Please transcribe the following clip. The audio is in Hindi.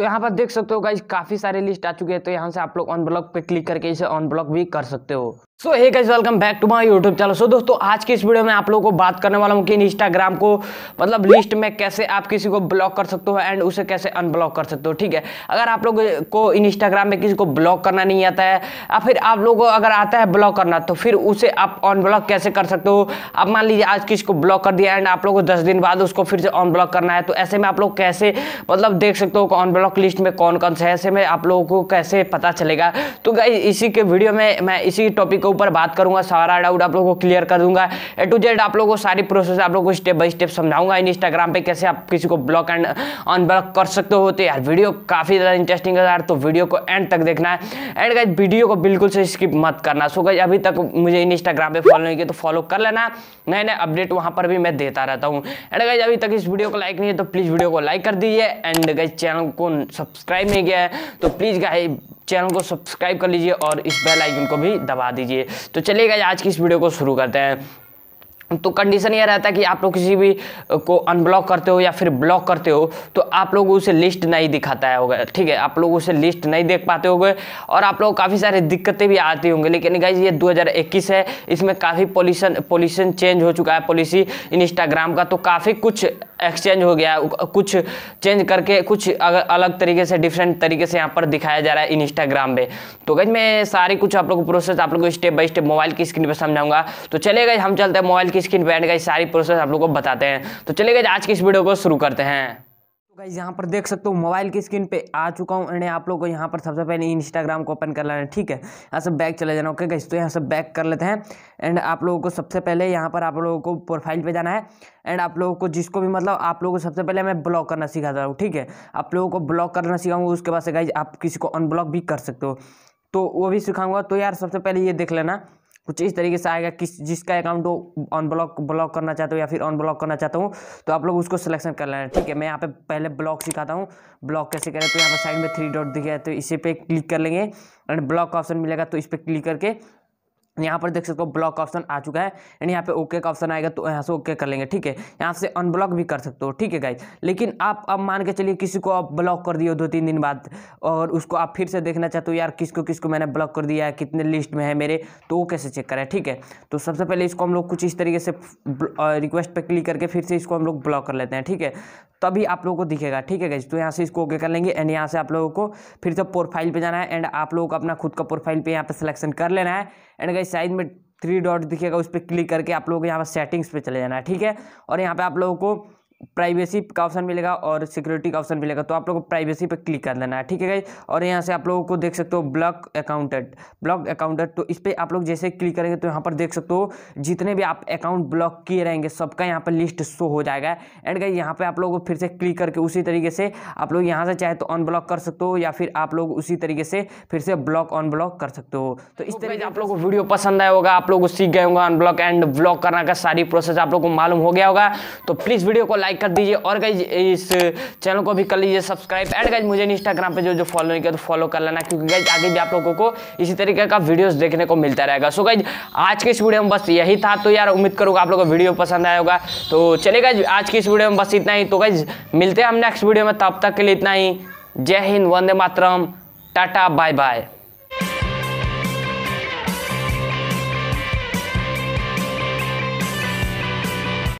तो यहाँ पर देख सकते हो गाइज काफ़ी सारे लिस्ट आ चुके हैं तो यहाँ से आप लोग ऑन ब्लॉक पे क्लिक करके इसे ऑन ब्लॉक भी कर सकते हो सो एक guys welcome back to my YouTube channel so दोस्तों आज की इस वीडियो में आप लोगों को बात करने वाला हूँ कि इंस्टाग्राम को मतलब लिस्ट में कैसे आप किसी को ब्लॉक कर सकते हो एंड उसे कैसे अनब्लॉक कर सकते हो ठीक है अगर आप लोग को इंस्टाग्राम में किसी को ब्लॉक करना नहीं आता है या फिर आप लोगों को अगर आता है ब्लॉक करना तो फिर उसे आप अनब्लॉक कैसे कर सकते हो आप मान लीजिए आज किसी को ब्लॉक कर दिया एंड आप लोग को दस दिन बाद उसको फिर से अनब्लॉक करना है तो ऐसे में आप लोग कैसे मतलब देख सकते हो कि अनब्लॉक लिस्ट में कौन कौन सा है ऐसे में आप लोगों को कैसे पता चलेगा तो इसी के वीडियो में मैं इसी टॉपिक को ऊपर बात करूंगा सारा डाउट आप लोगों को क्लियर कर दूंगा ए टू जेड आप लोगों को सारी प्रोसेस आप लोगों को स्टेप बाय स्टेप समझाऊंगा इन इंस्टाग्राम पे कैसे आप किसी को ब्लॉक एंड अनब्लॉक कर सकते हो तो यार वीडियो काफ़ी ज़्यादा इंटरेस्टिंग है यार तो वीडियो को एंड तक देखना है एंड गाइज वीडियो को बिल्कुल से स्किप मत करना सो गाइज अभी तक मुझे इन इंस्टाग्राम पर फॉलो नहीं किया तो फॉलो कर लेना नए नए अपडेट वहां पर भी मैं देता रहता हूँ एंड गाइज अभी तक इस वीडियो को लाइक नहीं है तो प्लीज़ वीडियो को लाइक कर दीजिए एंड गाइज चैनल को सब्सक्राइब नहीं किया है तो प्लीज़ गाइज चैनल को सब्सक्राइब कर लीजिए और इस बेल आइकन को भी दबा दीजिए तो चलिएगा आज की इस वीडियो को शुरू करते हैं तो कंडीशन यह रहता है कि आप लोग किसी भी को अनब्लॉक करते हो या फिर ब्लॉक करते हो तो आप लोग उसे लिस्ट नहीं दिखाता है होगा ठीक है आप लोग उसे लिस्ट नहीं देख पाते होंगे और आप लोग काफ़ी सारी दिक्कतें भी आती होंगी लेकिन गाइज ये 2021 है इसमें काफ़ी पॉल्यूशन पॉल्यूशन चेंज हो चुका है पॉलिसी इंस्टाग्राम का तो काफ़ी कुछ एक्सचेंज हो गया कुछ चेंज करके कुछ अलग तरीके से डिफरेंट तरीके से यहाँ पर दिखाया जा रहा है इंस्टाग्राम पे तो गई मैं सारी कुछ आप लोग प्रोसेस आप लोग को स्टेप बाई स्टेप मोबाइल की स्क्रीन पर समझाऊंगा तो चले गए हम चलते हैं मोबाइल की किस किन बैंड का सारी प्रोसेस आप लोग को बताते हैं तो चले गए आज की इस वीडियो को शुरू करते हैं गाइज तो यहाँ पर देख सकते हो मोबाइल की स्क्रीन पे आ चुका हूँ एंड आप लोग को यहाँ पर सबसे पहले इंस्टाग्राम को ओपन कर लेना है ठीक है यहाँ से बैक चले जाना ओके गाइज तो यहाँ से बैक कर लेते हैं एंड आप लोगों को सबसे पहले यहाँ पर आप लोगों को प्रोफाइल पे जाना है एंड आप लोगों को जिसको भी मतलब आप लोगों को सबसे पहले मैं ब्लॉक करना सिखाता हूँ ठीक है आप लोगों को ब्लॉक करना सिखाऊंगा उसके बाद से गाइज आप किसी को अनब्लॉक भी कर सकते हो तो वो भी सिखाऊंगा तो यार सबसे पहले ये देख लेना कुछ इस तरीके से आएगा किस जिसका अकाउंट हो अनब्लॉक ब्लॉक ब्लॉक करना चाहते हो या फिर अनब्लॉक ब्लॉक करना चाहता हूँ तो आप लोग उसको सिलेक्शन कर लेना ठीक है मैं यहाँ पे पहले ब्लॉक सिखाता हूँ ब्लॉक कैसे करें तो यहाँ पर साइड में थ्री डॉट दिखे तो इसी पे क्लिक कर लेंगे एंड ब्लॉक का ऑप्शन मिलेगा तो इस पर क्लिक करके यहाँ पर देख सकते हो ब्लॉक ऑप्शन आ चुका है यानी यहाँ पे ओके का ऑप्शन आएगा तो यहाँ से ओके कर लेंगे ठीक है यहाँ से अनब्लॉक भी कर सकते हो ठीक है गाइज लेकिन आप अब मान के चलिए किसी को आप ब्लॉक कर दिए दो तीन दिन बाद और उसको आप फिर से देखना चाहते हो यार किसको किसको मैंने ब्लॉक कर दिया है कितने लिस्ट में है मेरे तो वो कैसे चेक करें ठीक है तो सबसे पहले इसको हम लोग कुछ इस तरीके से रिक्वेस्ट पर क्लिक करके फिर से इसको हम लोग ब्लॉक कर लेते हैं ठीक है तभी आप लोगों को दिखेगा ठीक है गैस तो यहाँ से इसको ओके कर लेंगे एंड यहाँ से आप लोगों को फिर से प्रोफाइल पे जाना है एंड आप लोगों को अपना खुद का प्रोफाइल पे यहाँ पे सिलेक्शन कर लेना है एंड गैस साइड में थ्री डॉट दिखेगा उस पर क्लिक करके आप लोगों को यहाँ पर सेटिंग्स पे चले जाना है ठीक है और यहाँ पे आप लोगों को प्राइवेसी का ऑप्शन मिलेगा और सिक्योरिटी का ऑप्शन मिलेगा तो आप लोग को प्राइवेसी पर क्लिक कर लेना है ठीक है और यहाँ से आप लोगों को देख सकते हो ब्लॉक अकाउंटेड ब्लॉक अकाउंटेड तो इस पर आप लोग जैसे क्लिक करेंगे तो यहाँ पर देख सकते हो जितने भी आप अकाउंट ब्लॉक किए रहेंगे सबका यहाँ पर लिस्ट शो हो जाएगा एंड गई यहाँ पर आप लोग फिर से क्लिक करके उसी तरीके से आप लोग यहाँ से चाहे तो अनब्लॉक कर सकते हो या फिर आप लोग उसी तरीके से फिर से ब्लॉक अनब्लॉक कर सकते हो तो इस तो तरीके से आप लोग को वीडियो पसंद आया होगा आप लोग सीख गए होंगे अनब्लॉक एंड ब्लॉक करना का सारी प्रोसेस आप लोग को मालूम हो गया होगा तो प्लीज़ वीडियो को लाइक लाइक कर दीजिए और गई इस चैनल को भी कर लीजिए सब्सक्राइब एंड गई मुझे इंस्टाग्राम पर जो जो फॉलो नहीं किया तो फॉलो कर लेना क्योंकि गई आगे भी आप लोगों को इसी तरीके का वीडियोस देखने को मिलता रहेगा सो गई आज के इस वीडियो में बस यही था तो यार उम्मीद करूँगा आप लोग को वीडियो पसंद आया होगा तो चलेगा आज की इस वीडियो में बस इतना ही तो गई मिलते हैं हम नेक्स्ट वीडियो में तब तक के लिए इतना ही जय हिंद वंदे मातरम टाटा बाय बाय